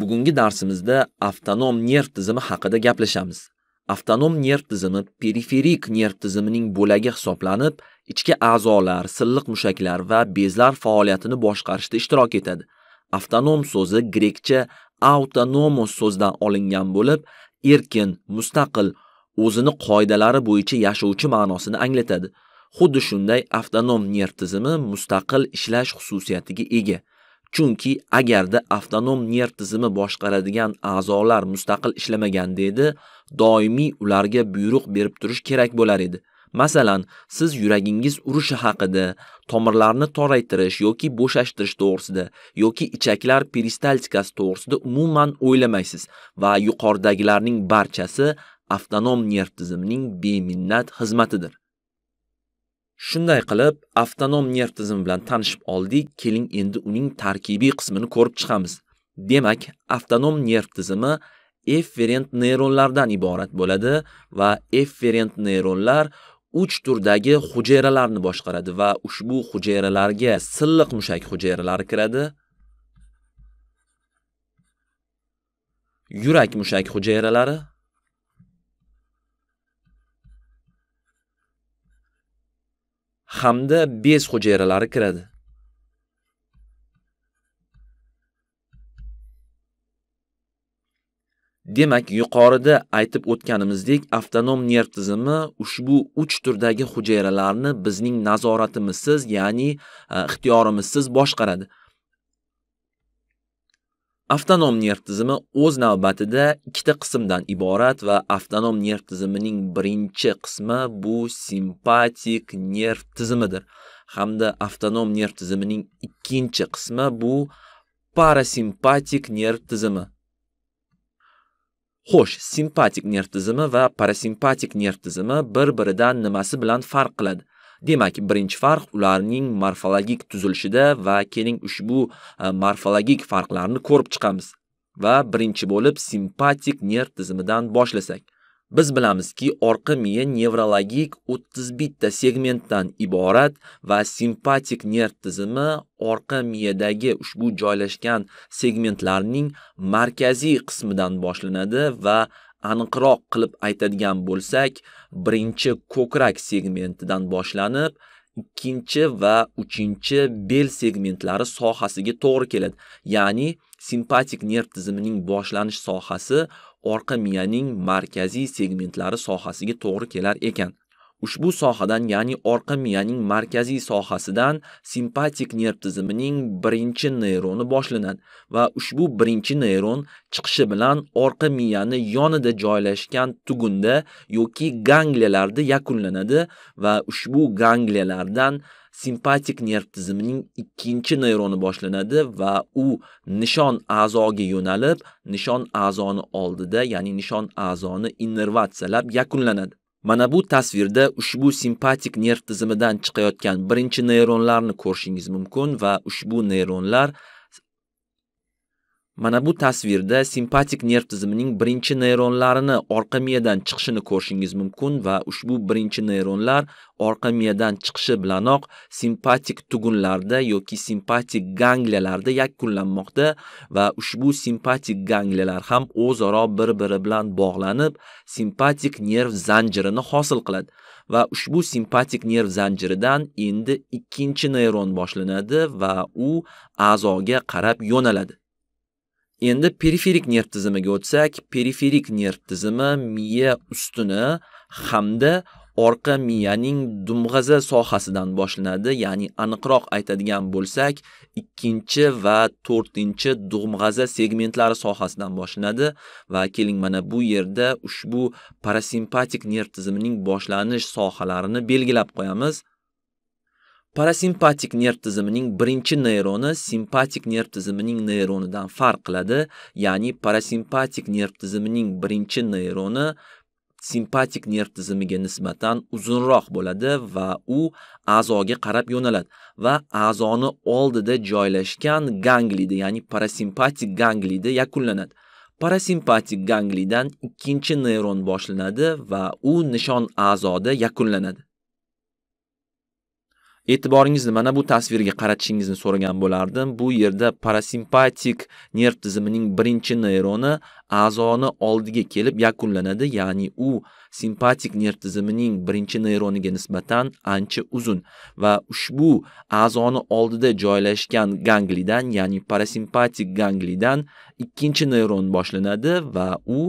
Bugungi darsimizda avtonom nerv tizimi haqida gaplashamiz. Avtonom nerv tizimi periferik nerv tizimining bo'lagi hisoblanib, ichki a'zolar, silliq mushaklar va bezlar faoliyatini boshqarishda ishtirok etadi. Avtonom so'zi grekcha autonomos so'zdan olingan bo'lib, erkin, mustaqil, o'zini qoidalari bo'yicha yashovchi ma'nosini anglatadi. Xuddi shunday avtonom nerv tizimi mustaqil ishlash xususiyatiga ega. Chunki agarda avtonom nerv tizimi boshqaradigan a'zolar mustaqil ishlamaganda edi, doimiy ularga buyruq berib turish kerak bo'lar edi. Masalan, siz yuragingiz urishi haqida, tomirlarni toraytirish yoki bo'shashtirish to'g'risida yoki ichaklar peristaltikasi to'g'risida umuman o'ylamaysiz va yuqoridagilarning barchasi avtonom nerv tizimining beminnat xizmatidir. Shunday qilib, avtonom nerv tizimi bilan tanishib oldik. Keling endi uning tarkibiy qismini ko'rib chiqamiz. Demak, avtonom nerv tizimi efferent neyronlardan iborat bo'ladi va efferent neyronlar 3 turdagi hujayralarni boshqaradi va ushbu hujayralarga silliq mushak hujayralari kiradi. Yurak mushak hujayralari hamda bez hujayralari kiradi. Demak, yuqorida aytib o'tganimizdek, avtonom nerv tizimi ushbu 3 turdagi hujayralarni bizning nazoratimizsiz, ya'ni e, ixtiyorimizsiz boshqaradi. Avtonom nerv tizimi o'z navbatida ikkita qismdan iborat va avtonom nerv tizimining birinchi qismi bu simpatik nerv tizimidir hamda avtonom nerv tizimining ikkinchi qismi bu parasimpatik nerv tizimi. Xo'sh, simpatik nerv tizimi va parasimpatik nerv tizimi bir-biridan nimasi bilan farq qiladi? Demak, birinchi farq ularning morfologik tuzilishida va keling ushbu e, morfologik farqlarni ko'rib chiqamiz. Va birinchi bo'lib simpatik nerv tizimidan boshlasak. Biz bilamizki, orqa miya nevrologik 31 ta segmentdan iborat va simpatik nerv tizimi orqa miyadagi ushbu joylashgan segmentlarning markaziy qismidan boshlanadi va aniqroq qilib aytadigan bo'lsak, birinchi ko'krak segmentidan boshlanib, ikkinchi va uchinchi bel segmentlari sohasiga to'g'ri keladi. Ya'ni simpatik nerv tizimining boshlanish sohasi orqa miyaning markaziy segmentlari sohasiga to'g'ri kelar ekan. Ushbu sohadan, ya'ni orqa miyaning markaziy sohasidan simpatik nerv tizimining birinchi neyroni boshlanadi va ushbu birinchi neyron chiqishi bilan orqa miyani yonida joylashgan tugunda yoki gangliyalarda yakunlanadi va ushbu gangliyalardan simpatik nerv tizimining ikkinchi neyroni boshlanadi va u nishon a'zoga yo'nalib, nishon a'zoni oldida, ya'ni nishon a'zoni innervatsiyalab yakunlanadi. Mana bu tasvirda ushbu simpatik nerv tizimidan chiqayotgan birinchi neyronlarni ko'rishingiz mumkin va ushbu neyronlar Mana bu tasvirda simpatik nerv tizimining birinchi neyronlarini orqa miyadan chiqishini ko'rishingiz mumkin va ushbu birinchi neyronlar orqa miyadan chiqishi bilanoq simpatik tugunlarda yoki simpatik gangliyalarda yakunlanmoqda va ushbu simpatik gangliyalar ham o'zaro bir-biri bilan bog'lanib, simpatik nerv zanjirini hosil qiladi. va ushbu simpatik nerv zanjiridan endi ikkinchi neyron boshlanadi va u a'zoga qarab yo'naladi. endi periferik nerv tizimiga o'tsak periferik nerv tizimi miya ustuni hamda orqa miyaning dumg'aza sohasidan boshlanadi ya'ni aniqroq aytadigan bo'lsak ikkinchi va to'rtinchi dumg'aza segmentlari sohasidan boshlanadi va keling mana bu yerda ushbu parasimpatik nerv tizimining boshlanish sohalarini belgilab qo'yamiz parasimpatik nerv tizimining birinchi neyroni simpatik nerv tizimining neyronidan farq qiladi ya'ni parasimpatik nerv tizimining birinchi neyroni simpatik nerv tizimiga nisbatan uzunroq bo'ladi va u a'zoga qarab yo'naladi va a'zoni oldida joylashgan ganglida ya'ni parasimpatik ganglida yakunlanadi parasimpatik ganglidan ikkinchi neyron boshlanadi va u nishon a'zoda yakunlanadi e'tiboringizni mana bu tasvirga qaratishingizni so'ragan bo'lardim bu yerda parasimpatik nerv tizimining birinchi neyroni a'zoni oldiga kelib yakunlanadi, ya'ni u simpatik nerv tizimining birinchi neyroniga nisbatan ancha uzun va ushbu a'zoni oldida joylashgan ganglidan, ya'ni parasimpatik ganglidan ikkinchi neyron boshlanadi va u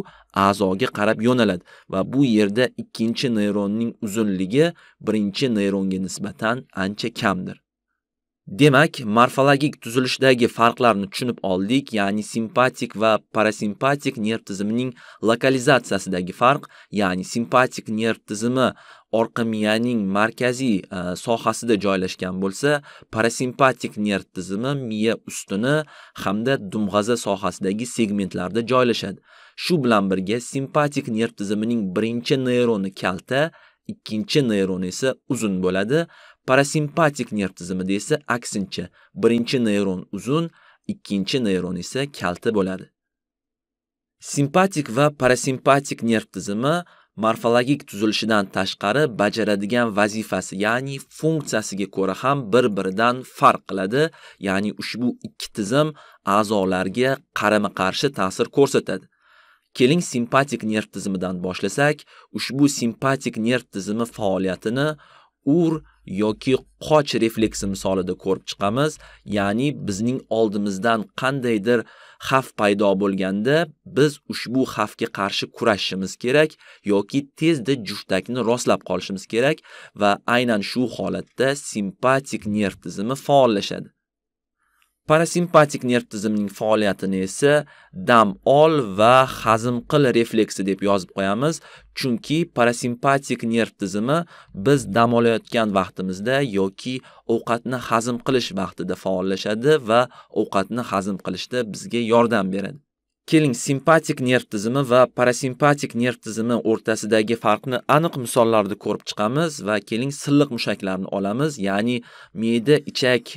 a'zoga qarab yo'naladi va bu yerda ikkinchi neyronning uzunligi birinchi neyronga nisbatan ancha kamdir. Demak, morfologik tuzilishdagi farqlarni tushunib oldik, ya'ni simpatik va parasimpatik nerv tizimining lokalizatsiyasidagi farq, ya'ni simpatik nerv tizimi orqa miyaning markaziy e, sohasida joylashgan bo'lsa, parasimpatik nerv tizimi miya ustuni hamda dumg'aza sohasidagi segmentlarda joylashadi. Shu bilan birga simpatik nerv tizimining birinchi neyroni kalta, ikkinchi neyron esa uzun bo'ladi. Parasimpatik nerv tizimida esa aksincha, birinchi neyron uzun, ikkinchi neyron esa kalta bo'ladi. Simpatik va parasimpatik nerv tizimi morfologik tuzilishidan tashqari bajaradigan vazifasi, ya'ni funksiyasiga ko'ra ham bir-biridan farq qiladi, ya'ni ushbu ikki tizim a'zolarga qarama-qarshi ta'sir ko'rsatadi. Keling simpatik nerv tizimidan boshlasak, ushbu simpatik nerv tizimi faoliyatini ur yoki qoch refleksi misolida ko'rib chiqamiz. Ya'ni bizning oldimizdan qandaydir xavf paydo bo'lganda, biz ushbu xavfga qarshi kurashishimiz kerak yoki tezda juftakni rostlab qolishimiz kerak va aynan shu holatda simpatik nerv tizimi faollashadi. Parasimpatik nerv tizimining faoliyatini esa dam ol va hazm qil refleksi deb yozib qo'yamiz, chunki parasimpatik nerv tizimi biz dam olayotgan vaqtimizda yoki ovqatni hazm qilish vaqtida faollashadi va ovqatni hazm qilishda bizga yordam beradi. Keling, simpatik nerv tizimi va parasimpatik nerv tizimi o'rtasidagi farqni aniq misollarda ko'rib chiqamiz va keling silliq mushaklarni olamiz, ya'ni me'da ichak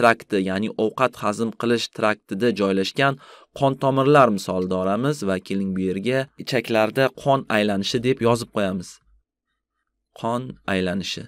trakti, ya'ni ovqat hazm qilish traktida joylashgan qon tomirlar misolida olamiz va keling bu yerga ichaklarda qon aylanishi deb yozib qo'yamiz. Qon aylanishi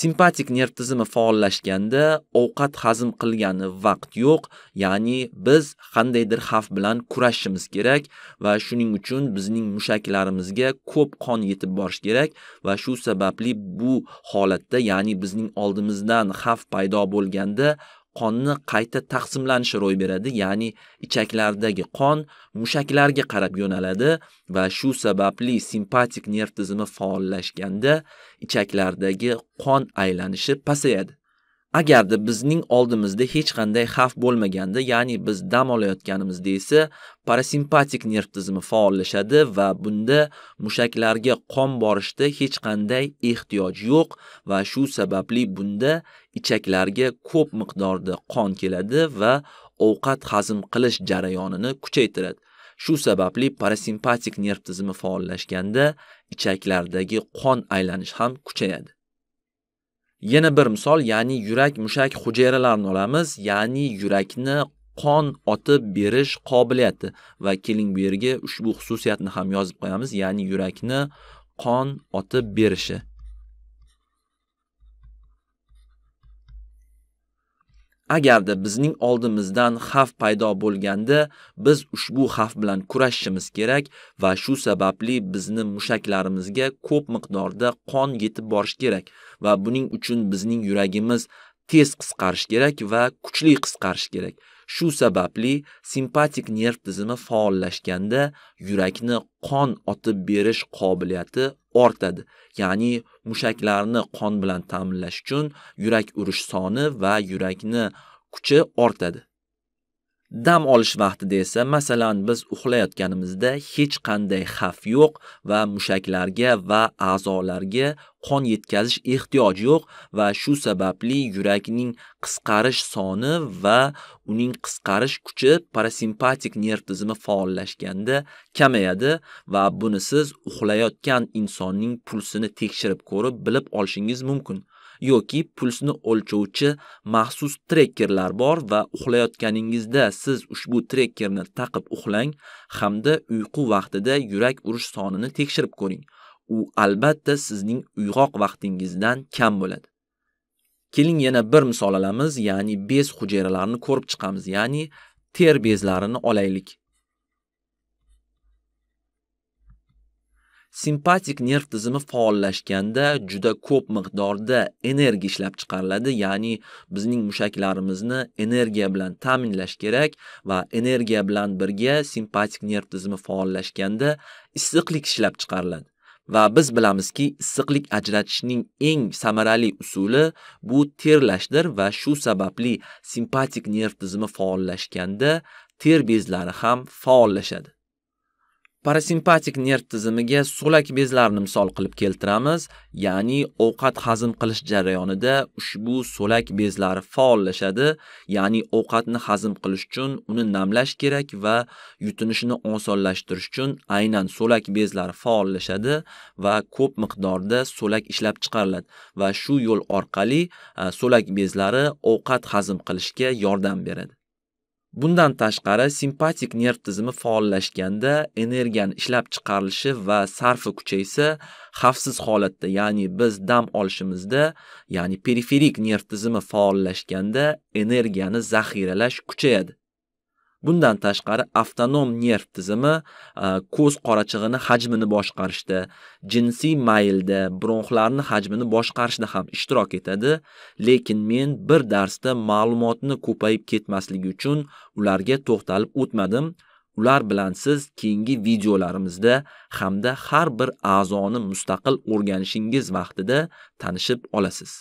Simpatik nerv tizimi faollashganda ovqat hazm qilgani vaqt yo'q, ya'ni biz qandaydir xavf bilan kurashishimiz kerak va shuning uchun bizning mushaklarimizga ko'p qon yetib borish kerak va shu sababli bu holatda, ya'ni bizning oldimizdan xavf paydo bo'lganda qonni qayta taqsimlanishi ro'y beradi, ya'ni ichaklardagi qon mushaklarga qarab yo'naladi va shu sababli simpatik nerv tizimi faollashganda ichaklardagi qon aylanishi pasayadi. agarda bizning oldimizda hech qanday xavf bo'lmaganda ya'ni biz dam olayotganimizda esa parasimpatik nerv tizimi faollashadi va bunda mushaklarga qon borishda hech qanday ehtiyoj yo'q va shu sababli bunda ichaklarga ko'p miqdorda qon keladi va ovqat hazm qilish jarayonini kuchaytiradi Shu sababli parasimpatik nerv tizimi faollashganda ichaklardagi qon aylanishi ham kuchayadi. yana bir misol ya'ni yurak mushak hujayralarini olamiz ya'ni yurakni qon otib berish qobiliyati va keling bu yerga ushbu xususiyatni ham yozib qo'yamiz ya'ni yurakni qon otib berishi agarda bizning oldimizdan xavf paydo bo'lganda biz ushbu xavf bilan kurashishimiz kerak va shu sababli bizni mushaklarimizga ko'p miqdorda qon yetib borish kerak va buning uchun bizning yuragimiz tez qisqarish kerak va kuchli qisqarish kerak shu sababli simpatik nerv tizimi faollashganda yurakni qon otib berish qobiliyati ortadi ya'ni mushaklarni qon bilan ta'minlash uchun yurak urish soni va yurakni kuchi ortadi. Dam olish vaqtida esa masalan biz uxlayotganimizda hech qanday xavf yo'q va mushaklarga va a'zolarga qon yetkazish ehtiyoji yo'q va shu sababli yurakning qisqarish soni va uning qisqarish kuchi parasimpatik nerv tizimi faollashganda kamayadi va buni siz uxlayotgan insonning pulsini tekshirib ko'rib bilib olishingiz mumkin. yoki pulsni o'lchovchi maxsus trekkerlar bor va uxlayotganingizda siz ushbu trekkerni taqib uxlang hamda uyqu vaqtida yurak urish sonini tekshirib ko'ring. U albatta sizning uyg'oq vaqtingizdan kam bo'ladi. Keling yana bir misol olamiz, ya'ni bez hujayralarini ko'rib chiqamiz, ya'ni ter bezlarini olaylik. Simpatik nerv tizimi faollashganda juda ko'p miqdorda energiya ishlab chiqariladi, ya'ni bizning mushaklarimizni energiya bilan ta'minlash kerak va energiya bilan birga simpatik nerv tizimi faollashganda issiqlik ishlab chiqariladi. Va biz bilamizki, issiqlik ajratishning eng samarali usuli bu terlashdir va shu sababli simpatik nerv tizimi faollashganda ter bezlari ham faollashadi. Parasimpatik nerv tizimiga so'lak bezlarni misol qilib keltiramiz, ya'ni ovqat hazm qilish jarayonida ushbu so'lak bezlari faollashadi, ya'ni ovqatni hazm qilish uchun uni namlash kerak va yutinishini osonlashtirish uchun aynan so'lak bezlari faollashadi va ko'p miqdorda so'lak ishlab chiqariladi va shu yo'l orqali so'lak bezlari ovqat hazm qilishga yordam beradi. Bundan tashqari simpatik nerv tizimi faollashganda energiyani ishlab chiqarilishi va sarfi kuchaysa, xavfsiz holatda, ya'ni biz dam olishimizda, ya'ni periferik nerv tizimi faollashganda energiyani zaxiralash kuchayadi. Bundan tashqari avtonom nerv tizimi e, ko'z qorachig'ini hajmini boshqarishda, jinsiy maylda, bronxlarni hajmini boshqarishda ham ishtirok etadi, lekin men bir darsda ma'lumotni ko'payib ketmasligi uchun ularga to'xtalib o'tmadim. Ular bilan siz keyingi videolarimizda hamda har bir a'zoni mustaqil o'rganishingiz vaqtida tanishib olasiz.